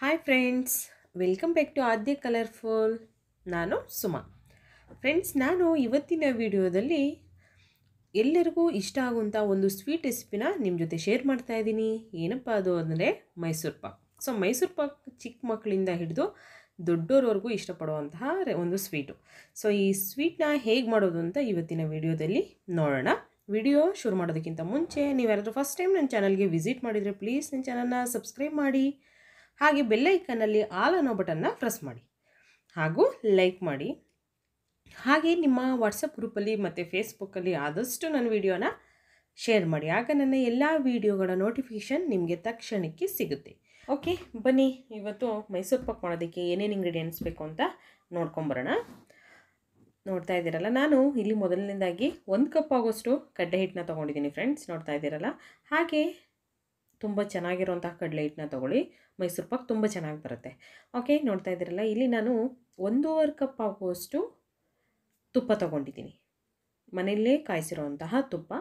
hi friends welcome back to Aadya colourful ನಾನು Suma friends ನಾನು ಇವತ್ತಿನ ವಿಡಿಯೋದಲ್ಲಿ ಎಲ್ಲರಿಗೂ ಇಷ್ಟ ಆಗುವಂಥ ಒಂದು ಸ್ವೀಟ್ ರೆಸಿಪಿನ ನಿಮ್ಮ ಜೊತೆ ಶೇರ್ ಮಾಡ್ತಾ ಇದ್ದೀನಿ ಏನಪ್ಪ ಅದು ಅಂದರೆ ಮೈಸೂರು ಪಾಕ್ ಸೊ ಮೈಸೂರು ಪಾಕ್ ಚಿಕ್ಕ ಮಕ್ಕಳಿಂದ ಹಿಡಿದು ದೊಡ್ಡೋರವರೆಗೂ ಇಷ್ಟಪಡುವಂತಹ ಒಂದು ಸ್ವೀಟು ಸೊ ಈ ಸ್ವೀಟ್ನ ಹೇಗೆ ಮಾಡೋದು ಅಂತ ಇವತ್ತಿನ ವಿಡಿಯೋದಲ್ಲಿ ನೋಡೋಣ ವಿಡಿಯೋ ಶುರು ಮಾಡೋದಕ್ಕಿಂತ ಮುಂಚೆ ನೀವು ಯಾರಾದರೂ ಫಸ್ಟ್ ಟೈಮ್ ನನ್ನ ಚಾನಲ್ಗೆ ವಿಸಿಟ್ ಮಾಡಿದರೆ ಪ್ಲೀಸ್ ನನ್ನ ಚಾನಲ್ನ ಸಬ್ಸ್ಕ್ರೈಬ್ ಮಾಡಿ ಹಾಗೆ ಬೆಲ್ಲೈಕನ್ನಲ್ಲಿ ಆಲ್ ಅನ್ನೋ ಬಟನ್ನ ಪ್ರೆಸ್ ಮಾಡಿ ಹಾಗೂ ಲೈಕ್ ಮಾಡಿ ಹಾಗೆ ನಿಮ್ಮ ವಾಟ್ಸಪ್ ಗ್ರೂಪಲ್ಲಿ ಮತ್ತು ಫೇಸ್ಬುಕ್ಕಲ್ಲಿ ಆದಷ್ಟು ನನ್ನ ವಿಡಿಯೋನ ಶೇರ್ ಮಾಡಿ ಆಗ ನನ್ನ ಎಲ್ಲ ವಿಡಿಯೋಗಳ ನೋಟಿಫಿಕೇಷನ್ ನಿಮಗೆ ತಕ್ಷಣಕ್ಕೆ ಸಿಗುತ್ತೆ ಓಕೆ ಬನ್ನಿ ಇವತ್ತು ಮೈಸೂರು ಪಾಕ್ ಮಾಡೋದಕ್ಕೆ ಏನೇನು ಇಂಗ್ರೀಡಿಯೆಂಟ್ಸ್ ಬೇಕು ಅಂತ ನೋಡ್ಕೊಂಬರೋಣ ನೋಡ್ತಾ ಇದ್ದೀರಲ್ಲ ನಾನು ಇಲ್ಲಿ ಮೊದಲನೇದಾಗಿ ಒಂದು ಕಪ್ ಆಗೋಷ್ಟು ಕಡ್ಡೆ ಹಿಟ್ಟನ್ನ ತೊಗೊಂಡಿದ್ದೀನಿ ಫ್ರೆಂಡ್ಸ್ ನೋಡ್ತಾ ಇದ್ದೀರಲ್ಲ ಹಾಗೆ ತುಂಬ ಚೆನ್ನಾಗಿರುವಂತಹ ಕಡಲೆ ಹಿಟ್ಟನ್ನ ತೊಗೊಳ್ಳಿ ಮೈಸೂರು ಪಾಕ್ ತುಂಬ ಚೆನ್ನಾಗಿ ಬರುತ್ತೆ ಓಕೆ ನೋಡ್ತಾ ಇದ್ದೀರಲ್ಲ ಇಲ್ಲಿ ನಾನು ಒಂದೂವರೆ ಕಪ್ ಆಗುವಷ್ಟು ತುಪ್ಪ ತೊಗೊಂಡಿದ್ದೀನಿ ಮನೆಯಲ್ಲೇ ಕಾಯಿಸಿರುವಂತಹ ತುಪ್ಪ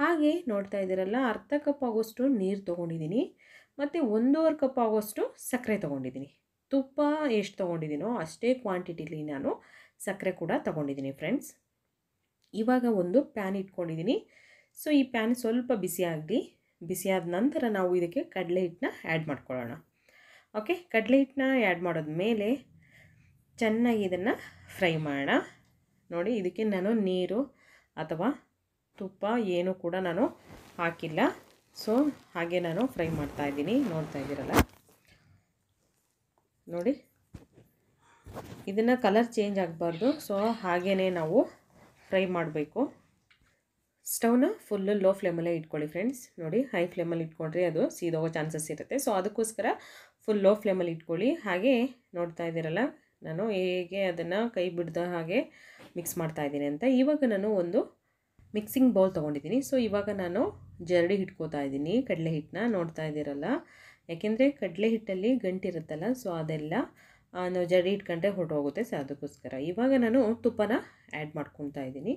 ಹಾಗೆ ನೋಡ್ತಾ ಇದ್ದೀರಲ್ಲ ಅರ್ಧ ಕಪ್ ಆಗುವಷ್ಟು ನೀರು ತೊಗೊಂಡಿದ್ದೀನಿ ಮತ್ತು ಒಂದೂವರೆ ಕಪ್ ಆಗುವಷ್ಟು ಸಕ್ಕರೆ ತೊಗೊಂಡಿದ್ದೀನಿ ತುಪ್ಪ ಎಷ್ಟು ತೊಗೊಂಡಿದ್ದೀನೋ ಅಷ್ಟೇ ಕ್ವಾಂಟಿಟಿಲಿ ನಾನು ಸಕ್ಕರೆ ಕೂಡ ತೊಗೊಂಡಿದ್ದೀನಿ ಫ್ರೆಂಡ್ಸ್ ಇವಾಗ ಒಂದು ಪ್ಯಾನ್ ಇಟ್ಕೊಂಡಿದ್ದೀನಿ ಸೊ ಈ ಪ್ಯಾನ್ ಸ್ವಲ್ಪ ಬಿಸಿ ಆಗಲಿ ಬಿಸಿಯಾದ ನಂತರ ನಾವು ಇದಕ್ಕೆ ಕಡಲೆ ಹಿಟ್ಟನ್ನ ಆ್ಯಡ್ ಮಾಡ್ಕೊಳ್ಳೋಣ ಓಕೆ ಕಡಲೆ ಹಿಟ್ಟನ್ನ ಆ್ಯಡ್ ಮೇಲೆ ಚೆನ್ನಾಗಿ ಇದನ್ನು ಫ್ರೈ ಮಾಡೋಣ ನೋಡಿ ಇದಕ್ಕೆ ನಾನು ನೀರು ಅಥವಾ ತುಪ್ಪ ಏನೂ ಕೂಡ ನಾನು ಹಾಕಿಲ್ಲ ಸೊ ಹಾಗೆ ನಾನು ಫ್ರೈ ಮಾಡ್ತಾ ಇದ್ದೀನಿ ನೋಡ್ತಾ ಇದ್ದೀರಲ್ಲ ನೋಡಿ ಇದನ್ನು ಕಲರ್ ಚೇಂಜ್ ಆಗಬಾರ್ದು ಸೊ ಹಾಗೇ ನಾವು ಫ್ರೈ ಮಾಡಬೇಕು ಸ್ಟವ್ನ ಫುಲ್ಲು ಲೋ ಫ್ಲೇಮಲ್ಲೇ ಇಟ್ಕೊಳ್ಳಿ ಫ್ರೆಂಡ್ಸ್ ನೋಡಿ ಹೈ ಫ್ಲೇಮಲ್ಲಿ ಇಟ್ಕೊಂಡ್ರೆ ಅದು ಸೀದೋಗೋ ಚಾನ್ಸಸ್ ಇರುತ್ತೆ ಸೊ ಅದಕ್ಕೋಸ್ಕರ ಫುಲ್ ಲೋ ಫ್ಲೇಮಲ್ಲಿ ಇಟ್ಕೊಳ್ಳಿ ಹಾಗೆ ನೋಡ್ತಾ ಇದ್ದೀರಲ್ಲ ನಾನು ಹೇಗೆ ಅದನ್ನು ಕೈ ಬಿಡ್ದ ಹಾಗೆ ಮಿಕ್ಸ್ ಮಾಡ್ತಾ ಇದ್ದೀನಿ ಅಂತ ಇವಾಗ ನಾನು ಒಂದು ಮಿಕ್ಸಿಂಗ್ ಬೌಲ್ ತೊಗೊಂಡಿದ್ದೀನಿ ಸೊ ಇವಾಗ ನಾನು ಜರಡಿ ಹಿಟ್ಕೋತಾ ಇದ್ದೀನಿ ಕಡಲೆ ಹಿಟ್ಟನ್ನ ನೋಡ್ತಾ ಇದ್ದೀರಲ್ಲ ಯಾಕೆಂದರೆ ಕಡಲೆ ಹಿಟ್ಟಲ್ಲಿ ಗಂಟಿರುತ್ತಲ್ಲ ಸೊ ಅದೆಲ್ಲ ನಾವು ಜಡಿ ಇಟ್ಕೊಂಡ್ರೆ ಹೊರಟೋಗುತ್ತೆ ಸೊ ಅದಕ್ಕೋಸ್ಕರ ಇವಾಗ ನಾನು ತುಪ್ಪನ ಆ್ಯಡ್ ಮಾಡ್ಕೊತಾ ಇದ್ದೀನಿ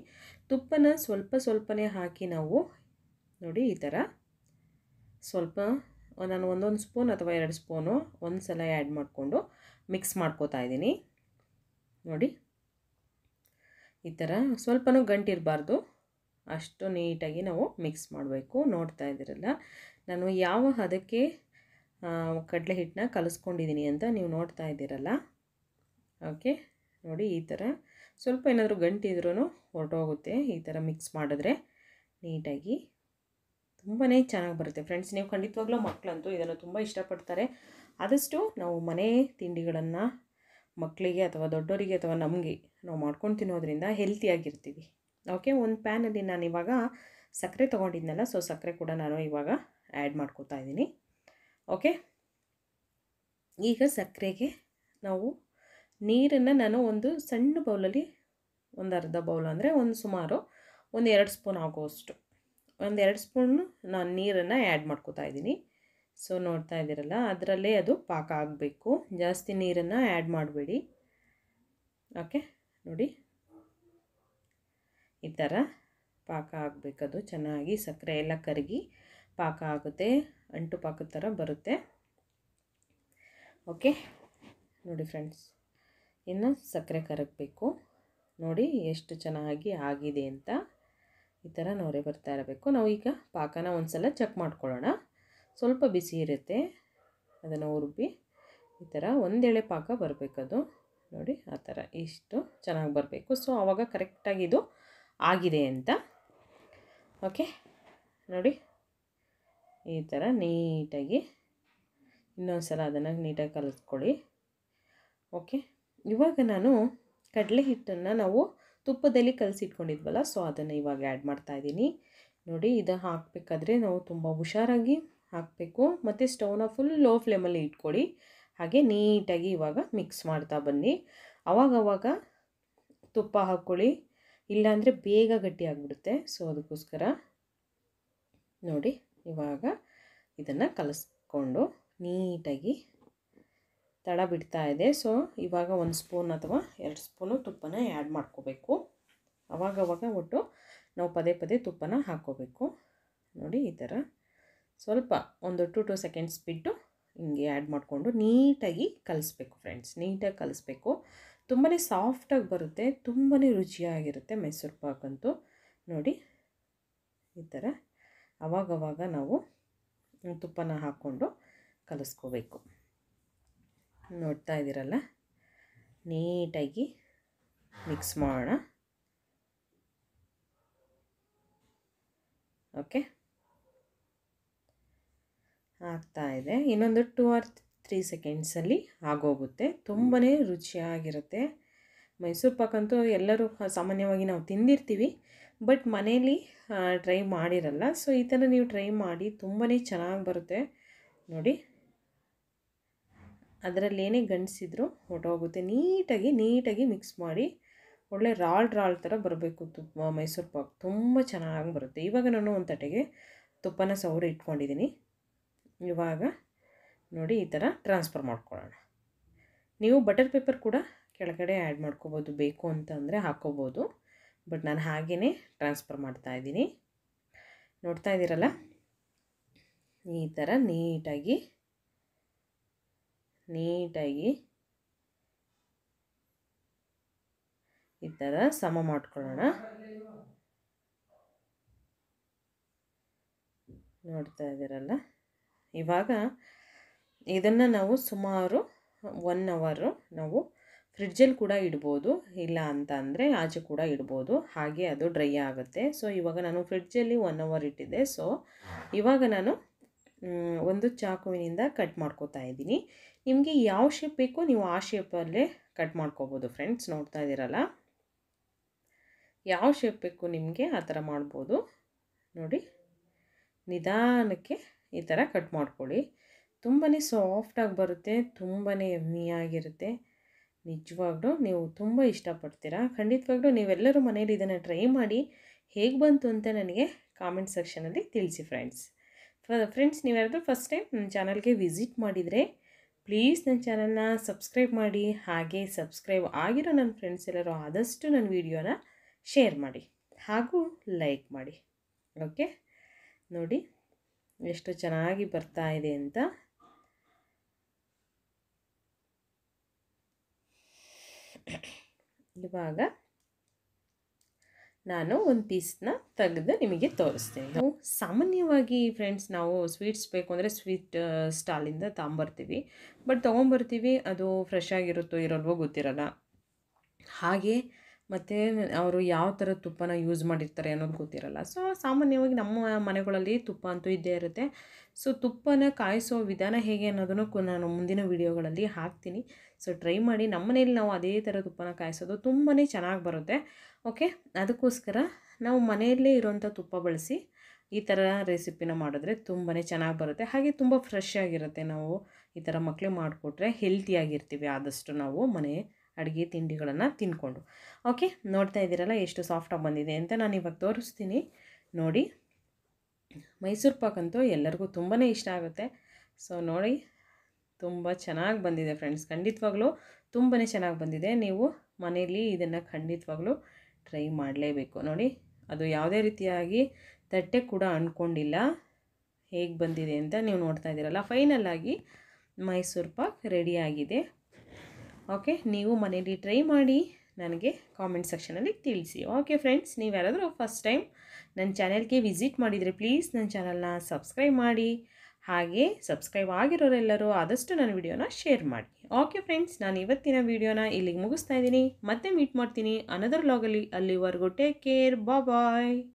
ತುಪ್ಪನ ಸ್ವಲ್ಪ ಸ್ವಲ್ಪನೇ ಹಾಕಿ ನಾವು ನೋಡಿ ಈ ಥರ ಸ್ವಲ್ಪ ನಾನು ಒಂದೊಂದು ಸ್ಪೂನ್ ಅಥವಾ ಎರಡು ಸ್ಪೂನು ಒಂದು ಸಲ ಆ್ಯಡ್ ಮಾಡಿಕೊಂಡು ಮಿಕ್ಸ್ ಮಾಡ್ಕೋತಾ ಇದ್ದೀನಿ ನೋಡಿ ಈ ಥರ ಸ್ವಲ್ಪನೂ ಗಂಟಿರಬಾರ್ದು ಅಷ್ಟು ನೀಟಾಗಿ ನಾವು ಮಿಕ್ಸ್ ಮಾಡಬೇಕು ನೋಡ್ತಾ ಇದ್ದೀರಲ್ಲ ನಾನು ಯಾವ ಹದಕ್ಕೆ ಕಡಲೆ ಹಿಟ್ಟನ್ನ ಕಲಿಸ್ಕೊಂಡಿದ್ದೀನಿ ಅಂತ ನೀವು ನೋಡ್ತಾ ಇದ್ದೀರಲ್ಲ ಓಕೆ ನೋಡಿ ಈ ಥರ ಸ್ವಲ್ಪ ಏನಾದರೂ ಗಂಟಿದ್ರೂ ಹೊರಟೋಗುತ್ತೆ ಈ ಥರ ಮಿಕ್ಸ್ ಮಾಡಿದ್ರೆ ನೀಟಾಗಿ ತುಂಬಾ ಚೆನ್ನಾಗಿ ಬರುತ್ತೆ ಫ್ರೆಂಡ್ಸ್ ನೀವು ಖಂಡಿತವಾಗ್ಲೂ ಮಕ್ಕಳಂತೂ ಇದನ್ನು ತುಂಬ ಇಷ್ಟಪಡ್ತಾರೆ ಆದಷ್ಟು ನಾವು ಮನೆ ತಿಂಡಿಗಳನ್ನು ಮಕ್ಕಳಿಗೆ ಅಥವಾ ದೊಡ್ಡವರಿಗೆ ಅಥವಾ ನಮಗೆ ನಾವು ಮಾಡ್ಕೊಂಡು ತಿನ್ನೋದ್ರಿಂದ ಹೆಲ್ತಿಯಾಗಿರ್ತೀವಿ ಓಕೆ ಒಂದು ಪ್ಯಾನಲ್ಲಿ ನಾನು ಇವಾಗ ಸಕ್ಕರೆ ತೊಗೊಂಡಿದ್ದೆನಲ್ಲ ಸೊ ಸಕ್ಕರೆ ಕೂಡ ನಾನು ಇವಾಗ ಆ್ಯಡ್ ಮಾಡ್ಕೋತಾ ಇದ್ದೀನಿ ಓಕೆ ಈಗ ಸಕ್ಕರೆಗೆ ನಾವು ನೀರನ್ನು ನಾನು ಒಂದು ಸಣ್ಣ ಬೌಲಲ್ಲಿ ಒಂದು ಅರ್ಧ ಬೌಲ್ ಅಂದರೆ ಒಂದು ಸುಮಾರು ಒಂದು ಎರಡು ಸ್ಪೂನ್ ಆಗೋಷ್ಟು ಒಂದು ಎರಡು ಸ್ಪೂನು ನಾನು ನೀರನ್ನು ಆ್ಯಡ್ ಮಾಡ್ಕೋತಾ ಇದ್ದೀನಿ ಸೊ ನೋಡ್ತಾ ಇದ್ದೀರಲ್ಲ ಅದರಲ್ಲೇ ಅದು ಪಾಕ ಆಗಬೇಕು ಜಾಸ್ತಿ ನೀರನ್ನು ಆ್ಯಡ್ ಮಾಡಬೇಡಿ ಓಕೆ ನೋಡಿ ಈ ಥರ ಪಾಕ ಆಗಬೇಕದು ಚೆನ್ನಾಗಿ ಸಕ್ಕರೆ ಎಲ್ಲ ಕರಗಿ ಪಾಕ ಆಗುತ್ತೆ ಅಂಟು ಪಾಕದ ಥರ ಬರುತ್ತೆ ಓಕೆ ನೋಡಿ ಫ್ರೆಂಡ್ಸ್ ಇನ್ನು ಸಕ್ಕರೆ ಕರಗಬೇಕು ನೋಡಿ ಎಷ್ಟು ಚೆನ್ನಾಗಿ ಆಗಿದೆ ಅಂತ ಈ ಥರ ನೋರೆ ಬರ್ತಾ ಇರಬೇಕು ನಾವು ಈಗ ಪಾಕನ ಒಂದು ಸಲ ಚೆಕ್ ಮಾಡ್ಕೊಳ್ಳೋಣ ಸ್ವಲ್ಪ ಬಿಸಿ ಇರುತ್ತೆ ಅದನ್ನು ಉರುಬಿ ಈ ಥರ ಒಂದೆಳೆ ಪಾಕ ಬರಬೇಕದು ನೋಡಿ ಆ ಥರ ಇಷ್ಟು ಚೆನ್ನಾಗಿ ಬರಬೇಕು ಸೊ ಆವಾಗ ಕರೆಕ್ಟಾಗಿ ಇದು ಆಗಿದೆ ಅಂತ ಓಕೆ ನೋಡಿ ಈ ಥರ ನೀಟಾಗಿ ಇನ್ನೊಂದು ಸಲ ಅದನ್ನು ನೀಟಾಗಿ ಕಲಿಸ್ಕೊಳ್ಳಿ ಓಕೆ ಇವಾಗ ನಾನು ಕಡಲೆ ಹಿಟ್ಟನ್ನು ನಾವು ತುಪ್ಪದಲ್ಲಿ ಕಲಸಿಟ್ಕೊಂಡಿದ್ವಲ್ಲ ಸೊ ಅದನ್ನು ಇವಾಗ ಆ್ಯಡ್ ಮಾಡ್ತಾಯಿದ್ದೀನಿ ನೋಡಿ ಇದು ಹಾಕಬೇಕಾದ್ರೆ ನಾವು ತುಂಬ ಹುಷಾರಾಗಿ ಹಾಕಬೇಕು ಮತ್ತು ಸ್ಟೌನ ಫುಲ್ ಲೋ ಫ್ಲೇಮಲ್ಲಿ ಇಟ್ಕೊಳ್ಳಿ ಹಾಗೆ ನೀಟಾಗಿ ಇವಾಗ ಮಿಕ್ಸ್ ಮಾಡ್ತಾ ಬನ್ನಿ ಅವಾಗವಾಗ ತುಪ್ಪ ಹಾಕ್ಕೊಳ್ಳಿ ಇಲ್ಲಾಂದರೆ ಬೇಗ ಗಟ್ಟಿ ಆಗಿಬಿಡುತ್ತೆ ಸೊ ಅದಕ್ಕೋಸ್ಕರ ನೋಡಿ ಇವಾಗ ಇದನ್ನು ಕಲಿಸ್ಕೊಂಡು ನೀಟಾಗಿ ತಡ ಬಿಡ್ತಾ ಇದೆ ಸೊ ಇವಾಗ ಒಂದು ಸ್ಪೂನ್ ಅಥವಾ ಎರಡು ಸ್ಪೂನು ತುಪ್ಪನ ಆ್ಯಡ್ ಮಾಡ್ಕೋಬೇಕು ಅವಾಗವಾಗ ಒಟ್ಟು ನಾವು ಪದೇ ಪದೇ ತುಪ್ಪನ ಹಾಕ್ಕೋಬೇಕು ನೋಡಿ ಈ ಥರ ಸ್ವಲ್ಪ ಒಂದು ಟು ಟು ಸೆಕೆಂಡ್ಸ್ ಬಿಟ್ಟು ಹಿಂಗೆ ಆ್ಯಡ್ ಮಾಡಿಕೊಂಡು ನೀಟಾಗಿ ಕಲಿಸ್ಬೇಕು ಫ್ರೆಂಡ್ಸ್ ನೀಟಾಗಿ ಕಲಿಸ್ಬೇಕು ತುಂಬಾ ಸಾಫ್ಟಾಗಿ ಬರುತ್ತೆ ತುಂಬಾ ರುಚಿಯಾಗಿರುತ್ತೆ ಮೈಸೂರು ಪಾಕಂತೂ ನೋಡಿ ಈ ಥರ ಅವಾಗವಾಗ ನಾವು ತುಪ್ಪನ ಹಾಕ್ಕೊಂಡು ಕಲಿಸ್ಕೋಬೇಕು ನೋಡ್ತಾ ಇದ್ದೀರಲ್ಲ ನೀಟಾಗಿ ಮಿಕ್ಸ್ ಮಾಡೋಣ ಓಕೆ ಆಗ್ತಾ ಇದೆ ಇನ್ನೊಂದು ಟೂ ಆರ್ ತ್ರೀ ಸೆಕೆಂಡ್ಸಲ್ಲಿ ಆಗೋಗುತ್ತೆ ತುಂಬಾ ರುಚಿಯಾಗಿರುತ್ತೆ ಮೈಸೂರು ಪಾಕಂತೂ ಎಲ್ಲರೂ ಸಾಮಾನ್ಯವಾಗಿ ನಾವು ತಿಂದಿರ್ತೀವಿ ಬಟ್ ಮನೇಲಿ ಟ್ರೈ ಮಾಡಿರಲ್ಲ ಸೊ ಈ ಥರ ನೀವು ಟ್ರೈ ಮಾಡಿ ತುಂಬಾ ಚೆನ್ನಾಗಿ ಬರುತ್ತೆ ನೋಡಿ ಅದರಲ್ಲೇನೇ ಗಂಡಿಸಿದ್ರು ಹೊಟ್ಟೋಗುತ್ತೆ ನೀಟಾಗಿ ನೀಟಾಗಿ ಮಿಕ್ಸ್ ಮಾಡಿ ಒಳ್ಳೆ ರಾಳ್ ರಾಳ್ ಥರ ಬರಬೇಕು ತುಪ್ಪ ಮೈಸೂರು ಪಾಕ್ ತುಂಬ ಚೆನ್ನಾಗಿ ಬರುತ್ತೆ ಇವಾಗ ನಾನು ಒಂದು ತಟೆಗೆ ತುಪ್ಪನ ಸೌರಿ ಇಟ್ಕೊಂಡಿದ್ದೀನಿ ಇವಾಗ ನೋಡಿ ಈ ಥರ ಟ್ರಾನ್ಸ್ಫರ್ ಮಾಡ್ಕೊಳ್ಳೋಣ ನೀವು ಬಟರ್ ಪೇಪರ್ ಕೂಡ ಕೆಳಗಡೆ ಆ್ಯಡ್ ಮಾಡ್ಕೋಬೋದು ಬೇಕು ಅಂತ ಅಂದರೆ ಹಾಕ್ಕೋಬೋದು ಬಟ್ ನಾನು ಹಾಗೇ ಟ್ರಾನ್ಸ್ಫರ್ ಮಾಡ್ತಾ ಇದ್ದೀನಿ ನೋಡ್ತಾ ಇದ್ದೀರಲ್ಲ ಈ ಥರ ನೀಟಾಗಿ ನೀಟಾಗಿ ಈ ಥರ ಸಮ ಮಾಡ್ಕೊಳ್ಳೋಣ ನೋಡ್ತಾ ಇದ್ದೀರಲ್ಲ ಇವಾಗ ಇದನ್ನು ನಾವು ಸುಮಾರು ಒನ್ ಅವರು ನಾವು ಫ್ರಿಡ್ಜಲ್ಲಿ ಕೂಡ ಇಡ್ಬೋದು ಇಲ್ಲ ಅಂತ ಅಂದರೆ ಆಚೆ ಕೂಡ ಇಡ್ಬೋದು ಹಾಗೆ ಅದು ಡ್ರೈ ಆಗುತ್ತೆ ಸೊ ಇವಾಗ ನಾನು ಫ್ರಿಡ್ಜಲ್ಲಿ ಒನ್ ಅವರ್ ಇಟ್ಟಿದ್ದೆ ಸೊ ಇವಾಗ ನಾನು ಒಂದು ಚಾಕುವಿನಿಂದ ಕಟ್ ಮಾಡ್ಕೋತಾ ಇದ್ದೀನಿ ನಿಮಗೆ ಯಾವ ಶೇಪ್ ಬೇಕೋ ನೀವು ಆ ಶೇಪಲ್ಲೇ ಕಟ್ ಮಾಡ್ಕೋಬೋದು ಫ್ರೆಂಡ್ಸ್ ನೋಡ್ತಾ ಇದ್ದೀರಲ್ಲ ಯಾವ ಶೇಪ್ ಬೇಕು ನಿಮಗೆ ಆ ಥರ ಮಾಡ್ಬೋದು ನೋಡಿ ನಿಧಾನಕ್ಕೆ ಈ ಥರ ಕಟ್ ಮಾಡ್ಕೊಳ್ಳಿ ತುಂಬಾ ಸಾಫ್ಟಾಗಿ ಬರುತ್ತೆ ತುಂಬಾ ಎಮ್ಮಿಯಾಗಿರುತ್ತೆ ನಿಜವಾಗ್ಲೂ ನೀವು ತುಂಬ ಇಷ್ಟಪಡ್ತೀರಾ ಖಂಡಿತವಾಗ್ಲೂ ನೀವೆಲ್ಲರೂ ಮನೇಲಿ ಇದನ್ನು ಟ್ರೈ ಮಾಡಿ ಹೇಗೆ ಬಂತು ಅಂತ ನನಗೆ ಕಾಮೆಂಟ್ ಸೆಕ್ಷನಲ್ಲಿ ತಿಳಿಸಿ ಫ್ರೆಂಡ್ಸ್ ಫ್ರೆಂಡ್ಸ್ ನೀವು ಯಾರಾದರೂ ಫಸ್ಟ್ ಟೈಮ್ ನನ್ನ ಚಾನಲ್ಗೆ ವಿಸಿಟ್ ಮಾಡಿದರೆ ಪ್ಲೀಸ್ ನನ್ನ ಚಾನಲ್ನ ಸಬ್ಸ್ಕ್ರೈಬ್ ಮಾಡಿ ಹಾಗೆ ಸಬ್ಸ್ಕ್ರೈಬ್ ಆಗಿರೋ ನನ್ನ ಫ್ರೆಂಡ್ಸ್ ಎಲ್ಲರೂ ಆದಷ್ಟು ನನ್ನ ವೀಡಿಯೋನ ಶೇರ್ ಮಾಡಿ ಹಾಗೂ ಲೈಕ್ ಮಾಡಿ ಓಕೆ ನೋಡಿ ಎಷ್ಟು ಚೆನ್ನಾಗಿ ಬರ್ತಾ ಇದೆ ಅಂತ ಇವಾಗ ನಾನು ಒಂದು ಪೀಸ್ನ ತೆಗೆದು ನಿಮಗೆ ತೋರಿಸ್ತೀನಿ ನಾವು ಸಾಮಾನ್ಯವಾಗಿ ಫ್ರೆಂಡ್ಸ್ ನಾವು ಸ್ವೀಟ್ಸ್ ಬೇಕು ಅಂದರೆ ಸ್ವೀಟ್ ಸ್ಟಾಲಿಂದ ತಗೊಂಬರ್ತೀವಿ ಬಟ್ ತೊಗೊಂಬರ್ತೀವಿ ಅದು ಫ್ರೆಶ್ ಆಗಿರುತ್ತೋ ಇರೋಲ್ವೋ ಗೊತ್ತಿರಲ್ಲ ಹಾಗೆ ಮತ್ತು ಅವರು ಯಾವ ಥರ ತುಪ್ಪನ ಯೂಸ್ ಮಾಡಿರ್ತಾರೆ ಅನ್ನೋದು ಗೊತ್ತಿರಲ್ಲ ಸೊ ಸಾಮಾನ್ಯವಾಗಿ ನಮ್ಮ ಮನೆಗಳಲ್ಲಿ ತುಪ್ಪ ಅಂತೂ ಇದ್ದೇ ಇರುತ್ತೆ ಸೊ ತುಪ್ಪನ ಕಾಯಿಸೋ ವಿಧಾನ ಹೇಗೆ ಅನ್ನೋದನ್ನು ನಾನು ಮುಂದಿನ ವೀಡಿಯೋಗಳಲ್ಲಿ ಹಾಕ್ತೀನಿ ಸೊ ಟ್ರೈ ಮಾಡಿ ನಮ್ಮನೇಲಿ ನಾವು ಅದೇ ಥರ ತುಪ್ಪನ ಕಾಯಿಸೋದು ತುಂಬಾ ಚೆನ್ನಾಗಿ ಬರುತ್ತೆ ಓಕೆ ಅದಕ್ಕೋಸ್ಕರ ನಾವು ಮನೆಯಲ್ಲೇ ಇರೋಂಥ ತುಪ್ಪ ಬಳಸಿ ಈ ಥರ ರೆಸಿಪಿನ ಮಾಡಿದ್ರೆ ತುಂಬಾ ಚೆನ್ನಾಗಿ ಬರುತ್ತೆ ಹಾಗೆ ತುಂಬ ಫ್ರೆಶ್ ಆಗಿರುತ್ತೆ ನಾವು ಈ ಥರ ಮಕ್ಕಳಿಗೆ ಮಾಡಿಕೊಟ್ರೆ ಹೆಲ್ತಿಯಾಗಿರ್ತೀವಿ ಆದಷ್ಟು ನಾವು ಮನೆ ಅಡುಗೆ ತಿಂಡಿಗಳನ್ನು ತಿನ್ಕೊಂಡು ಓಕೆ ನೋಡ್ತಾ ಇದ್ದೀರಲ್ಲ ಎಷ್ಟು ಸಾಫ್ಟಾಗಿ ಬಂದಿದೆ ಅಂತ ನಾನು ಇವಾಗ ತೋರಿಸ್ತೀನಿ ನೋಡಿ ಮೈಸೂರು ಪಾಕ್ ಅಂತೂ ಎಲ್ಲರಿಗೂ ತುಂಬಾ ಇಷ್ಟ ಆಗುತ್ತೆ ಸೊ ನೋಡಿ ತುಂಬ ಚೆನ್ನಾಗಿ ಬಂದಿದೆ ಫ್ರೆಂಡ್ಸ್ ಖಂಡಿತವಾಗ್ಲೂ ತುಂಬಾ ಚೆನ್ನಾಗಿ ಬಂದಿದೆ ನೀವು ಮನೆಯಲ್ಲಿ ಇದನ್ನು ಖಂಡಿತವಾಗ್ಲೂ ಟ್ರೈ ಮಾಡಲೇಬೇಕು ನೋಡಿ ಅದು ಯಾವುದೇ ರೀತಿಯಾಗಿ ತಟ್ಟೆ ಕೂಡ ಅಂದ್ಕೊಂಡಿಲ್ಲ ಹೇಗೆ ಬಂದಿದೆ ಅಂತ ನೀವು ನೋಡ್ತಾ ಇದ್ದೀರಲ್ಲ ಫೈನಲ್ ಮೈಸೂರು ಪಾಕ್ ರೆಡಿಯಾಗಿದೆ ಓಕೆ ನೀವು ಮನೇಲಿ ಟ್ರೈ ಮಾಡಿ ನನಗೆ ಕಾಮೆಂಟ್ ಸೆಕ್ಷನಲ್ಲಿ ತಿಳಿಸಿ ಓಕೆ ಫ್ರೆಂಡ್ಸ್ ನೀವು ಯಾರಾದರೂ ಫಸ್ಟ್ ಟೈಮ್ ನನ್ನ ಚಾನೆಲ್ಗೆ ವಿಸಿಟ್ ಮಾಡಿದರೆ ಪ್ಲೀಸ್ ನನ್ನ ಚಾನಲ್ನ ಸಬ್ಸ್ಕ್ರೈಬ್ ಮಾಡಿ ಹಾಗೆ ಸಬ್ಸ್ಕ್ರೈಬ್ ಆಗಿರೋರೆಲ್ಲರೂ ಆದಷ್ಟು ನನ್ನ ವಿಡಿಯೋನ ಶೇರ್ ಮಾಡಿ ಓಕೆ ಫ್ರೆಂಡ್ಸ್ ನಾನು ಇವತ್ತಿನ ವಿಡಿಯೋನ ಇಲ್ಲಿಗೆ ಮುಗಿಸ್ತಾ ಇದ್ದೀನಿ ಮತ್ತೆ ಮೀಟ್ ಮಾಡ್ತೀನಿ ಅನದರ್ ಲಾಗಲ್ಲಿ ಅಲ್ಲಿವರೆಗೂ ಟೇಕ್ ಕೇರ್ ಬಾಯ್